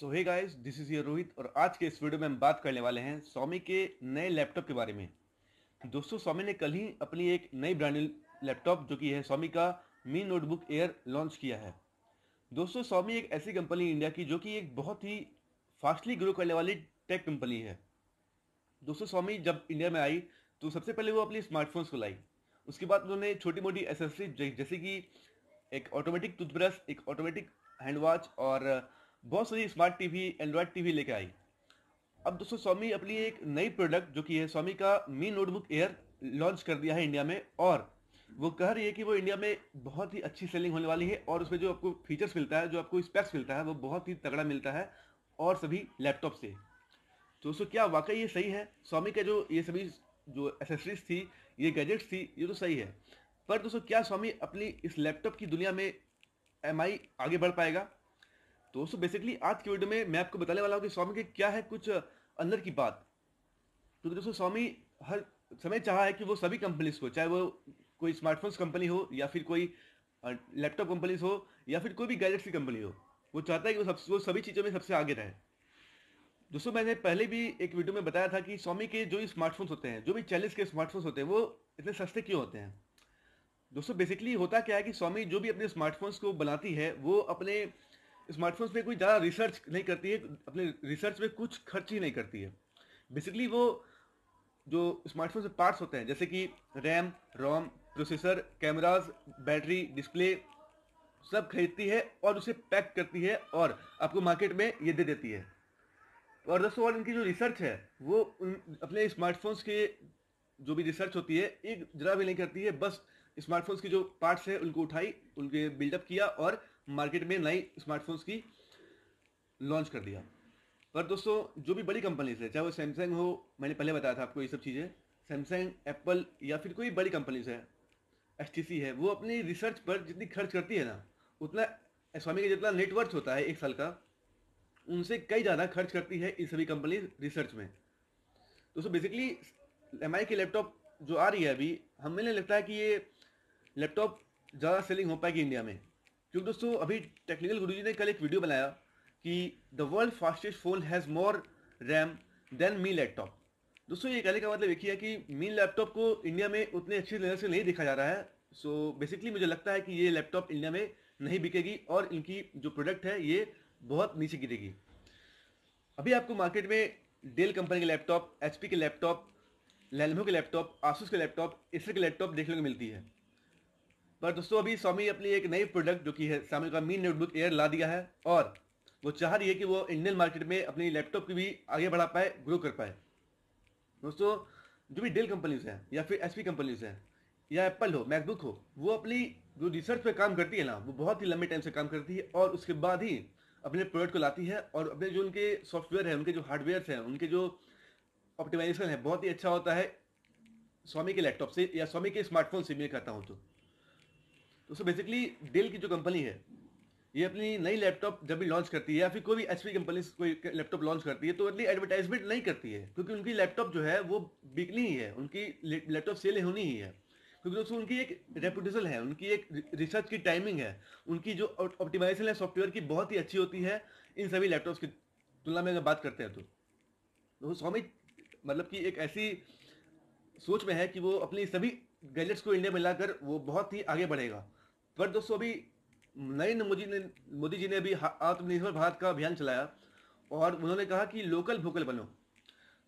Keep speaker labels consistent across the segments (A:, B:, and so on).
A: so hey guys this is your Rohit और आज के इस वीडियो में हम बात करने वाले हैं स्वामी के नए लैपटॉप के बारे में दोस्तों स्वामी ने कल ही अपनी एक नई ब्रांड लैपटॉप जो कि है स्वामी का मी नोटबुक एयर लॉन्च किया है दोस्तों स्वामी एक ऐसी कंपनी इंडिया की जो कि एक बहुत ही फास्टली ग्रो करने वाली टेक कंपनी है दोस्तों स्वामी जब इंडिया में आई तो सबसे पहले वो अपनी स्मार्टफोन्स को लाई उसके बाद उन्होंने छोटी मोटी एसेसरी जैसे कि एक ऑटोमेटिक टूथब्रश एक ऑटोमेटिक हैंड वॉच और बहुत सारी स्मार्ट टीवी एंड्रॉयड टीवी लेकर आई अब दोस्तों स्वामी अपनी एक नई प्रोडक्ट जो कि है स्वामी का मी नोटबुक एयर लॉन्च कर दिया है इंडिया में और वो कह रही है कि वो इंडिया में बहुत ही अच्छी सेलिंग होने वाली है और उसमें जो आपको फीचर्स मिलता है जो आपको स्पेक्स मिलता है वो बहुत ही तगड़ा मिलता है और सभी लैपटॉप से तो दोस्तों क्या वाकई ये सही है स्वामी का जो ये सभी जो एसेसरीज थी ये गैजेट्स थी ये तो सही है पर दोस्तों क्या स्वामी अपनी इस लैपटॉप की दुनिया में एम आगे बढ़ पाएगा तो दोस्तों बेसिकली आज की वीडियो में मैं आपको बताने वाला हूँ कि स्वामी के क्या है कुछ अंदर की बात क्योंकि दोस्तों स्वामी हर समय चाह है कि वो सभी कंपनीज को चाहे वो कोई स्मार्टफोन्स कंपनी हो या फिर कोई लैपटॉप कंपनीज हो या फिर कोई भी गैलेक्सी कंपनी हो वो चाहता है कि वो सब वो सभी चीज़ों में सबसे आगे रहे दोस्तों मैंने पहले भी एक वीडियो में बताया था कि स्वामी के जो भी स्मार्टफोन्स होते हैं जो भी चालीस के स्मार्टफोन्स होते हैं वो इतने सस्ते क्यों होते हैं दोस्तों बेसिकली होता क्या है कि स्वामी जो भी अपने स्मार्टफोन्स को बनाती है वो अपने स्मार्टफोन्स पे कोई ज़्यादा रिसर्च नहीं करती है अपने रिसर्च पे कुछ खर्च ही नहीं करती है बेसिकली वो जो स्मार्टफोन से पार्ट्स होते हैं जैसे कि RAM ROM processor cameras battery display सब खरीदती है और उसे पैक करती है और आपको मार्केट में ये दे देती है और दोस्तों और इनकी जो रिसर्च है वो उन अपने स्मार्टफोन्स के जो भी रिसर्च होती है एक जरा भी नहीं करती है बस स्मार्टफोन्स की जो पार्ट्स है उनको उठाई उनके बिल्डअप किया और मार्केट में नई स्मार्टफोन्स की लॉन्च कर दिया पर दोस्तों जो भी बड़ी कंपनीज है चाहे वो सैमसंग हो मैंने पहले बताया था आपको ये सब चीज़ें सैमसंग एप्पल या फिर कोई बड़ी कंपनीज है एस है वो अपनी रिसर्च पर जितनी खर्च करती है ना उतना स्वामी का जितना नेटवर्थ होता है एक साल का उनसे कई ज़्यादा खर्च करती है इन सभी कंपनी रिसर्च में दोस्तों बेसिकली एम की लैपटॉप जो आ रही है अभी हमें नहीं लगता है कि ये लैपटॉप ज़्यादा सेलिंग हो पाएगी इंडिया में क्योंकि दोस्तों अभी टेक्निकल गुरु ने कल एक वीडियो बनाया कि the world fastest phone has more RAM than me laptop दोस्तों ये कहने का मतलब एक ही है कि मी लैपटॉप को इंडिया में उतने अच्छे नजर से नहीं देखा जा रहा है सो so, बेसिकली मुझे लगता है कि ये लैपटॉप इंडिया में नहीं बिकेगी और इनकी जो प्रोडक्ट है ये बहुत नीचे गिरेगी अभी आपको मार्केट में डेल कंपनी के लैपटॉप एच के लैपटॉप लेलमो के लैपटॉप आसूस के लैपटॉप इसर के लैपटॉप देखने को मिलती है पर दोस्तों अभी स्वामी अपनी एक नई प्रोडक्ट जो कि है स्वामी का मी नोटबुक एयर ला दिया है और वो चाह रही है कि वो इंडियन मार्केट में अपनी लैपटॉप की भी आगे बढ़ा पाए ग्रो कर पाए दोस्तों जो भी डेल कंपनीज हैं या फिर एच कंपनीज हैं या एप्पल हो मैकबुक हो वो अपनी जो रिसर्च पे काम करती है ना वो बहुत ही लंबे टाइम से काम करती है और उसके बाद ही अपने प्रोडक्ट को लाती है और अपने जो उनके सॉफ्टवेयर है उनके जो हार्डवेयर हैं उनके जो ऑप्टिमाइजेशन है बहुत ही अच्छा होता है स्वामी के लैपटॉप से या स्वामी के स्मार्टफोन से मैं कहता हूँ तो तो सो बेसिकली डेल की जो कंपनी है ये अपनी नई लैपटॉप जब भी लॉन्च करती है या फिर कोई भी एच कंपनी कोई लैपटॉप लॉन्च करती है तो अपनी एडवर्टाइजमेंट नहीं करती है क्योंकि उनकी लैपटॉप जो है वो बिकनी ही है उनकी लैपटॉप सेल होनी ही है क्योंकि दोस्तों उनकी एक रेपुटेशन है उनकी एक रिसर्च की टाइमिंग है उनकी जो ऑप्टिमाइजेशन है सॉफ्टवेयर की बहुत ही अच्छी होती है इन सभी लैपटॉप्स की तुलना में अगर बात करते हैं तो, दोस्तों स्वामी मतलब कि एक ऐसी सोच में है कि वो अपनी सभी गैजेट्स को इंडिया में लाकर वो बहुत ही आगे बढ़ेगा पर दोस्तों अभी नरेंद्र मोदी ने मोदी जी ने भी आत्मनिर्भर भारत का अभियान चलाया और उन्होंने कहा कि लोकल वोकल बनो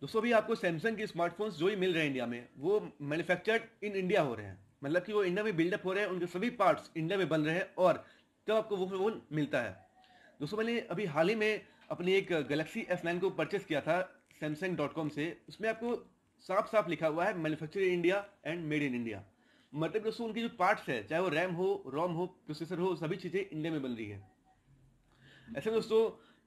A: दोस्तों अभी आपको सैमसंग के स्मार्टफोन्स जो भी मिल रहे हैं इंडिया में वो मैन्युफैक्चर्ड इन इंडिया हो रहे हैं मतलब कि वो इंडिया में बिल्डअप हो रहे हैं उनके सभी पार्ट्स इंडिया में बन रहे हैं और तब आपको वो फ़ोन मिलता है दोस्तों मैंने अभी हाल ही में अपनी एक गलेक्सी एस नाइन को परचेस किया था सैमसंग डॉट कॉम से उसमें आपको साफ साफ लिखा हुआ है manufacture India and made in India मतलब दोस्तों उनके जो पार्ट्स है चाहे वो रैम हो रोम हो प्रोसेसर हो सभी चीज़ें इंडिया में बन रही है ऐसे में दोस्तों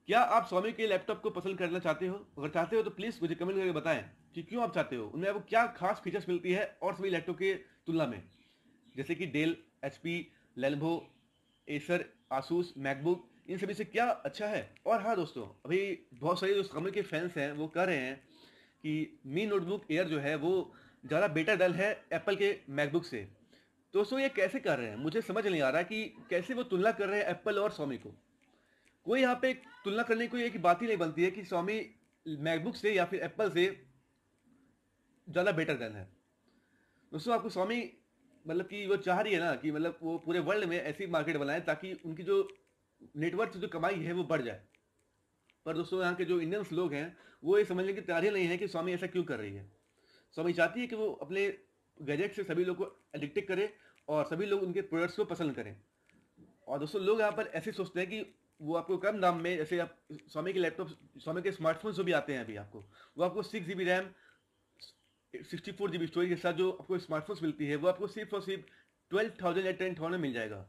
A: क्या आप स्वामी के लैपटॉप को पसंद करना चाहते हो अगर चाहते हो तो प्लीज़ मुझे कमेंट करके बताएं कि क्यों आप चाहते हो उनमें आपको क्या खास फीचर्स मिलती है और सभी लैपटॉप के तुलना में जैसे कि Dell H P Lenovo Acer Asus MacBook इन सभी से क्या अच्छा है और हाँ दोस्तों अभी बहुत सारे जो स्वामी के फैंस हैं वो कह रहे हैं कि मी नोटबुक एयर जो है वो ज़्यादा बेटर डल है एप्पल के मैकबुक से तो दोस्तों ये कैसे कर रहे हैं मुझे समझ नहीं आ रहा कि कैसे वो तुलना कर रहे हैं एप्पल और स्वामी को कोई यहाँ पे तुलना करने की एक बात ही नहीं बनती है कि स्वामी मैकबुक से या फिर एप्पल से ज़्यादा बेटर देन है दोस्तों आपको स्वामी मतलब कि वो चाह रही है ना कि मतलब वो पूरे वर्ल्ड में ऐसी मार्केट बनाए ताकि उनकी जो नेटवर्क जो कमाई है वो बढ़ जाए पर दोस्तों यहाँ के जो इंडियंस लोग हैं वो ये समझने की तैयारी नहीं है कि स्वामी ऐसा क्यों कर रही है स्वामी चाहती है कि वो अपने गैजेट से सभी लोग को एडिक्टेड करें और सभी लोग उनके प्रोडक्ट्स को पसंद करें और दोस्तों लोग यहाँ पर ऐसे सोचते हैं कि वो आपको कम दाम में जैसे आप स्वामी के लैपटॉप स्वामी के स्मार्टफोन जो भी आते हैं अभी आपको वो आपको six G B RAM sixty four G B storage के साथ जो आपको स्मार्टफोन्स मिलती है वो आपको सिर्फ और सिर्फ ट्वेल्व थाउजेंड या टेन थाउजेंड मिल जाएगा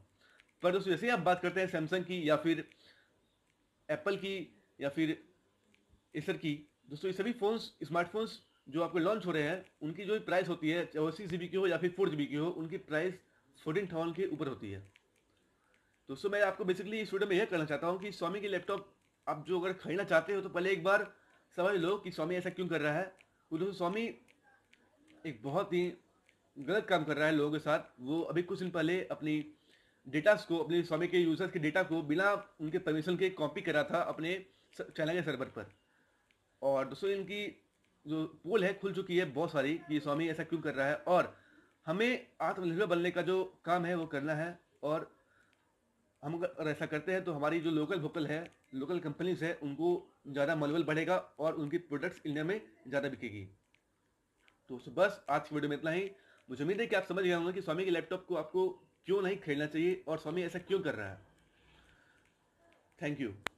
A: पर दोस्तों जैसे ही आप बात करते हैं सैमसंग की या फिर एप्पल की या फिर एसर की दोस्तों ये सभी फ़ोन्स स्मार्टफोन्स जो आपके लॉन्च हो रहे हैं उनकी जो भी प्राइस होती है चाहे अस्सी जी की हो या फिर फोर जी की हो उनकी प्राइस फोर्टीन थाउजेंड के ऊपर होती है दोस्तों मैं आपको बेसिकली इस वीडियो में यह कहना चाहता हूँ कि स्वामी की लैपटॉप आप जो अगर खरीदना चाहते हो तो पहले एक बार समझ लो कि स्वामी ऐसा क्यों कर रहा है वो दोस्तों स्वामी एक बहुत ही गलत काम कर रहा है लोगों के साथ वो अभी कुछ दिन पहले अपनी डेटास को अपने स्वामी के यूजर्स के डेटा को बिना उनके परमिशन के कॉपी करा था अपने चैनल के सर्वर पर और दोस्तों इनकी जो पोल है खुल चुकी है बहुत सारी कि स्वामी ऐसा क्यों कर रहा है और हमें आत्मनिर्भर बनने का जो काम है वो करना है और हम अगर ऐसा करते हैं तो हमारी जो लोकल वोकल है लोकल कंपनीज है उनको ज़्यादा मनोबल बढ़ेगा और उनकी प्रोडक्ट्स इंडिया में ज़्यादा बिकेगी तो बस आज की वीडियो में इतना ही मुझे उम्मीद है कि आप समझ गए होंगे कि स्वामी के लैपटॉप को आपको क्यों नहीं खेलना चाहिए और स्वामी ऐसा क्यों कर रहा है थैंक यू